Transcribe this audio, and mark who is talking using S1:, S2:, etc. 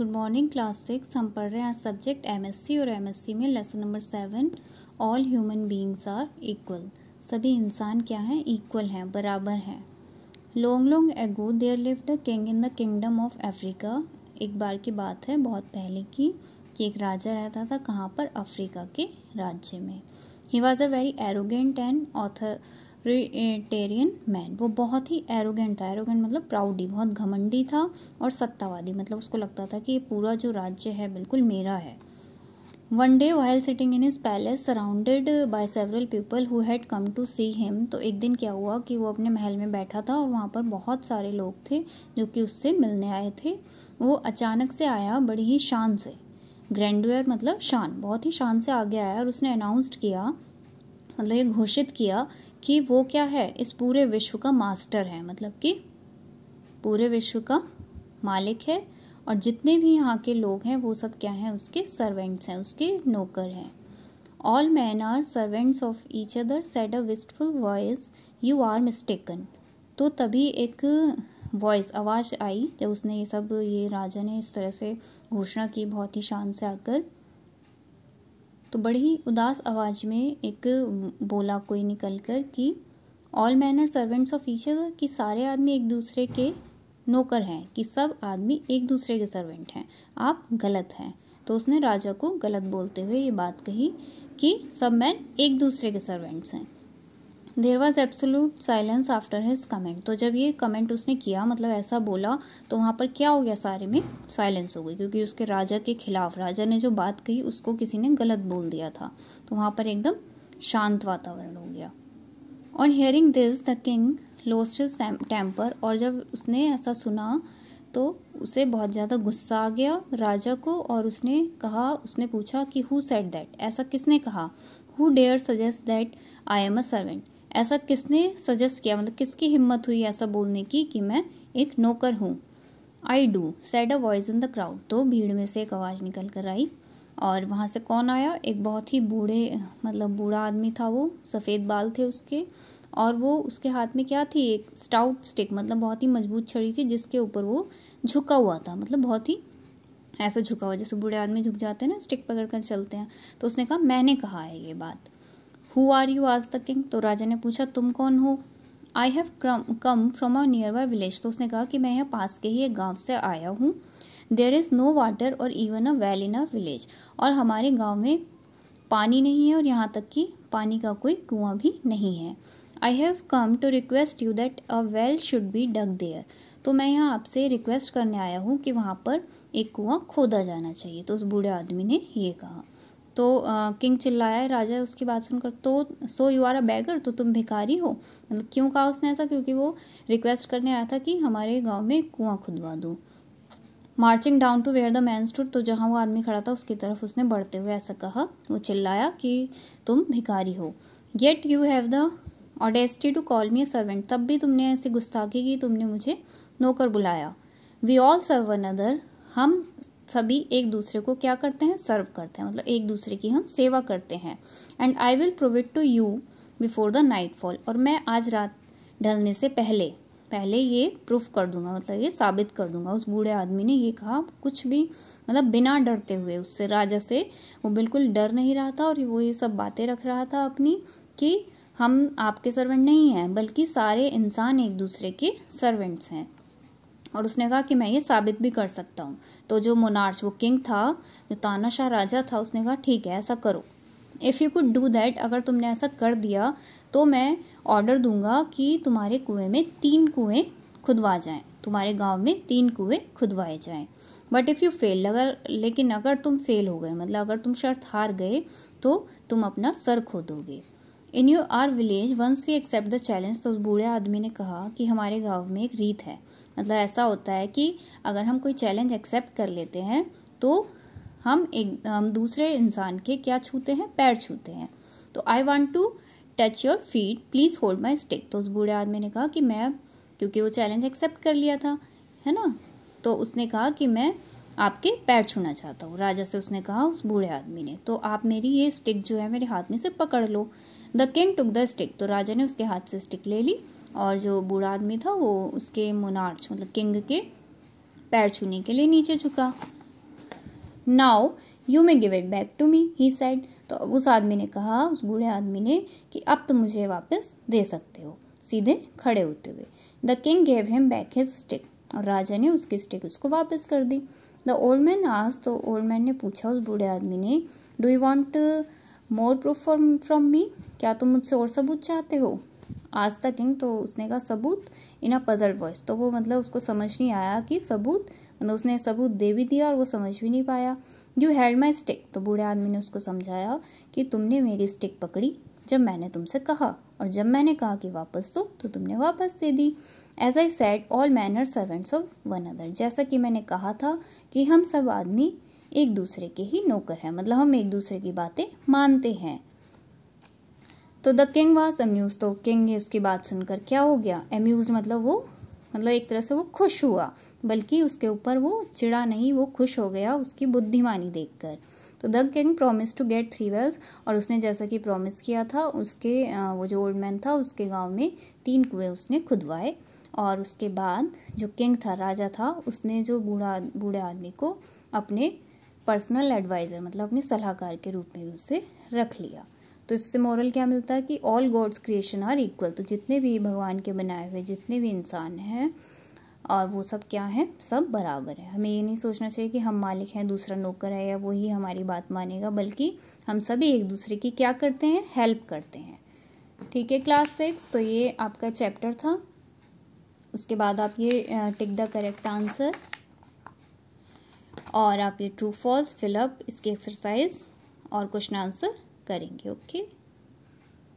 S1: good morning class six हम पढ़ रहे हैं सब्जेक्ट एमएससी और एमएससी में lesson number seven all human beings are equal सभी इंसान क्या हैं इक्वल हैं बराबर हैं long long ago there lived a king in the kingdom of Africa एक बार की बात है बहुत पहले की कि एक राजा रहता था कहाँ पर अफ्रीका के राज्य में ही was a very arrogant and author authoritarian man वो बहुत ही एरोगेंट था एरोगेंट मतलब प्राउडी बहुत घमंडी था और सत्तावादी मतलब उसको लगता था कि ये पूरा जो राज्य है बिल्कुल मेरा है one day while sitting in is palace surrounded by several people who had come to see him तो एक दिन क्या हुआ कि वो अपने महल में बैठा था और वहाँ पर बहुत सारे लोग थे जो कि उससे मिलने आए थे वो अचानक से आया बड़ी ही शान से ग्रैंडर मतलब शान बहुत ही शान से आगे आया और उसने अनाउंस्ड किया मतलब ये घोषित किया कि वो क्या है इस पूरे विश्व का मास्टर है मतलब कि पूरे विश्व का मालिक है और जितने भी यहाँ के लोग हैं वो सब क्या हैं उसके सर्वेंट्स हैं उसके नौकर हैं all man are servants of each other said a wistful voice you are mistaken तो तभी एक वॉइस आवाज़ आई जब उसने ये सब ये राजा ने इस तरह से घोषणा की बहुत ही शान से आकर तो बड़ी ही उदास आवाज़ में एक बोला कोई निकल कर कि all men are servants of each other कि सारे आदमी एक दूसरे के नौकर हैं कि सब आदमी एक दूसरे के सर्वेंट हैं आप गलत हैं तो उसने राजा को गलत बोलते हुए ये बात कही कि सब मैन एक दूसरे के सर्वेंट्स हैं there was absolute silence after his comment तो जब ये कमेंट उसने किया मतलब ऐसा बोला तो वहाँ पर क्या हो गया सारे में साइलेंस हो गई क्योंकि उसके राजा के खिलाफ राजा ने जो बात कही उसको किसी ने गलत बोल दिया था तो वहाँ पर एकदम शांत वातावरण हो गया on hearing this the king lost his temper और जब उसने ऐसा सुना तो उसे बहुत ज़्यादा गुस्सा आ गया राजा को और उसने कहा उसने पूछा कि हु सेट दैट ऐसा किसने कहा who dare suggest that I am a servant ऐसा किसने सजेस्ट किया मतलब किसकी हिम्मत हुई ऐसा बोलने की कि मैं एक नौकर हूँ I do said a voice in the crowd तो भीड़ में से एक आवाज़ निकल कर आई और वहाँ से कौन आया एक बहुत ही बूढ़े मतलब बूढ़ा आदमी था वो सफ़ेद बाल थे उसके और वो उसके हाथ में क्या थी एक स्टाउट स्टिक मतलब बहुत ही मजबूत छड़ी थी जिसके ऊपर वो झुका हुआ था मतलब बहुत ही ऐसा झुका हुआ जैसे बूढ़े आदमी झुक जाते हैं ना स्टिक पकड़ कर चलते हैं तो उसने कहा मैंने कहा है ये बात हु आर यू आज द किंग तो राजा ने पूछा तुम कौन हो I have come from a nearby village तो उसने कहा कि मैं यहाँ पास के ही एक गाँव से आया हूँ there is no water or even a well in a village और हमारे गाँव में पानी नहीं है और यहाँ तक कि पानी का कोई कुआं भी नहीं है I have come to request you that a well should be dug there तो मैं यहाँ आपसे रिक्वेस्ट करने आया हूँ कि वहाँ पर एक कुआं खोदा जाना चाहिए तो उस बूढ़े आदमी ने ये कहा तो आ, किंग चिल्लाया है राजा उसकी बात सुनकर तो so you are a beggar तो तुम भिखारी हो मतलब क्यों कहा उसने ऐसा क्योंकि वो रिक्वेस्ट करने आया था कि हमारे गाँव में कुआँ खुदवा दो marching down to where the man stood तो जहाँ वो आदमी खड़ा था उसकी तरफ उसने बढ़ते हुए ऐसा कहा वो चिल्लाया कि तुम भिखारी हो yet you have the audacity to call me a servant तब भी तुमने ऐसी गुस्ताखी की तुमने मुझे नौकर बुलाया वी ऑल सर्व अनदर हम सभी एक दूसरे को क्या करते हैं सर्व करते हैं मतलब एक दूसरे की हम सेवा करते हैं and I will provide to you before the night fall और मैं आज रात ढलने से पहले पहले ये प्रूफ कर दूंगा मतलब ये साबित कर दूंगा उस बूढ़े आदमी ने ये कहा कुछ भी मतलब बिना डरते हुए उससे राजा से वो बिल्कुल डर नहीं रहा था और वो ये सब बातें रख रहा था अपनी कि हम आपके सर्वेंट नहीं हैं बल्कि सारे इंसान एक दूसरे के सर्वेंट्स हैं और उसने कहा कि मैं ये साबित भी कर सकता हूँ तो जो मोनार्च वो किंग था जो तानाशाह राजा था उसने कहा ठीक है ऐसा करो if you could do that अगर तुमने ऐसा कर दिया तो मैं ऑर्डर दूंगा कि तुम्हारे कुएं में तीन कुएं खुदवा जाएं तुम्हारे गांव में तीन कुएं खुदवाए जाएं बट इफ़ यू फेल अगर लेकिन अगर तुम फेल हो गए मतलब अगर तुम शर्त हार गए तो तुम अपना सर खो दोगे in you are village once we accept the challenge तो उस बूढ़े आदमी ने कहा कि हमारे गांव में एक रीत है मतलब ऐसा होता है कि अगर हम कोई चैलेंज एक्सेप्ट कर लेते हैं तो हम एक हम दूसरे इंसान के क्या छूते हैं पैर छूते हैं तो I want to touch your feet please hold my stick तो उस बूढ़े आदमी ने कहा कि मैं क्योंकि वो चैलेंज एक्सेप्ट कर लिया था है ना तो उसने कहा कि मैं आपके पैर छूना चाहता हूँ राजा से उसने कहा उस बूढ़े आदमी ने तो आप मेरी ये स्टिक जो है मेरे हाथ में से पकड़ लो the king took the stick तो राजा ने उसके हाथ से स्टिक ले ली और जो बूढ़ा आदमी था वो उसके मोनार्च मतलब किंग के पैर छूने के लिए नीचे झुका now you may give it back to me he said तो उस आदमी ने कहा उस बूढ़े आदमी ने कि अब तुम मुझे वापस दे सकते हो सीधे खड़े होते हुए the king gave him back his stick और राजा ने उसकी स्टिक उसको वापस कर दी द ओल्ड मैन आज तो ओल्ड मैन ने पूछा उस बूढ़े आदमी ने do you want more proof from me क्या तुम मुझसे और सबूत चाहते हो आज तक किंग तो उसने कहा सबूत इन अ पजल वॉइस तो वो मतलब उसको समझ नहीं आया कि सबूत मतलब उसने सबूत दे भी दिया और वो समझ भी नहीं पाया यू हैड माई स्टिक तो बूढ़े आदमी ने उसको समझाया कि तुमने मेरी स्टिक पकड़ी जब मैंने तुमसे कहा और जब मैंने कहा कि वापस दो तो तुमने वापस दे दी as I said all men are servants of one other जैसा कि मैंने कहा था कि हम सब आदमी एक दूसरे के ही नौकर हैं मतलब हम एक दूसरे की बातें मानते हैं तो द किंग वॉज अम्यूज तो किंग उसकी बात सुनकर क्या हो गया अम्यूज मतलब वो मतलब एक तरह से वो खुश हुआ बल्कि उसके ऊपर वो चिड़ा नहीं वो खुश हो गया उसकी बुद्धिमानी देखकर तो the king promised to get three wells और उसने जैसा कि प्रॉमिस किया था उसके वो जो ओल्ड मैन था उसके गांव में तीन कुएं उसने खुदवाए और उसके बाद जो किंग था राजा था उसने जो बूढ़ा बूढ़े आदमी को अपने पर्सनल एडवाइज़र मतलब अपने सलाहकार के रूप में उसे रख लिया तो इससे मॉरल क्या मिलता है कि all God's creation are equal तो जितने भी भगवान के बनाए हुए जितने भी इंसान हैं और वो सब क्या है सब बराबर है हमें ये नहीं सोचना चाहिए कि हम मालिक हैं दूसरा नौकर है या वही हमारी बात मानेगा बल्कि हम सभी एक दूसरे की क्या करते हैं हेल्प करते हैं ठीक है क्लास सिक्स तो ये आपका चैप्टर था उसके बाद आप ये टिक द करेक्ट आंसर और आप ये ट्रू फॉल्स फिलअप इसकी एक्सरसाइज और क्वेश्चन आंसर करेंगे ओके